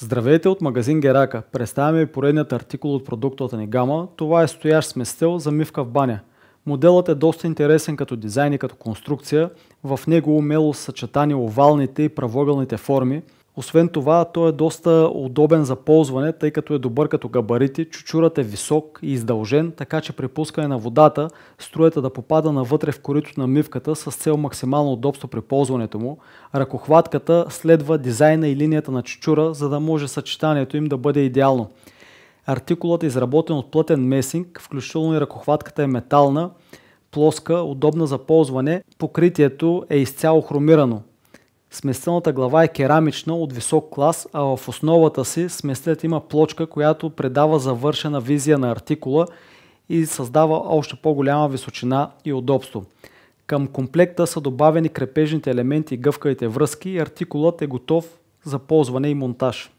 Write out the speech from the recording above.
Здравейте от магазин Герака. Представяме ви поредният артикул от продуктовата ни гама. Това е стоящ сместел за мивка в баня. Моделът е доста интересен като дизайн и като конструкция. В него умело са съчетани овалните и правоъгълните форми. Освен това, той е доста удобен за ползване, тъй като е добър като габарити, чучурът е висок и издължен, така че при пускане на водата струята да попада навътре в корито на мивката с цел максимално удобство при ползването му. Ръкохватката следва дизайна и линията на чучура, за да може съчетанието им да бъде идеално. Артикулът е изработен от плътен месинг, включително и ръкохватката е метална, плоска, удобна за ползване. Покритието е изцяло хромирано. Сместената глава е керамична от висок клас, а в основата си сместът има плочка, която предава завършена визия на артикула и създава още по-голяма височина и удобство. Към комплекта са добавени крепежните елементи и гъвкавите връзки и артикулът е готов за ползване и монтаж.